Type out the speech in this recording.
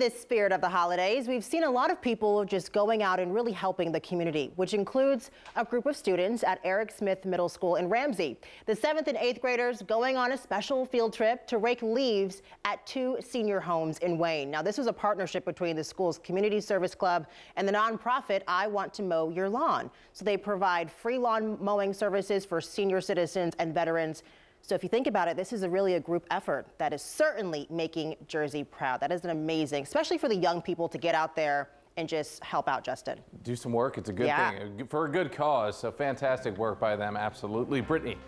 in this spirit of the holidays, we've seen a lot of people just going out and really helping the community, which includes a group of students at Eric Smith Middle School in Ramsey. The seventh and eighth graders going on a special field trip to rake leaves at two senior homes in Wayne. Now, this was a partnership between the school's community service club and the nonprofit I Want to Mow Your Lawn. So they provide free lawn mowing services for senior citizens and veterans so if you think about it, this is a really a group effort that is certainly making Jersey proud. That is an amazing, especially for the young people to get out there and just help out Justin. Do some work. It's a good yeah. thing for a good cause. So fantastic work by them. Absolutely. Brittany,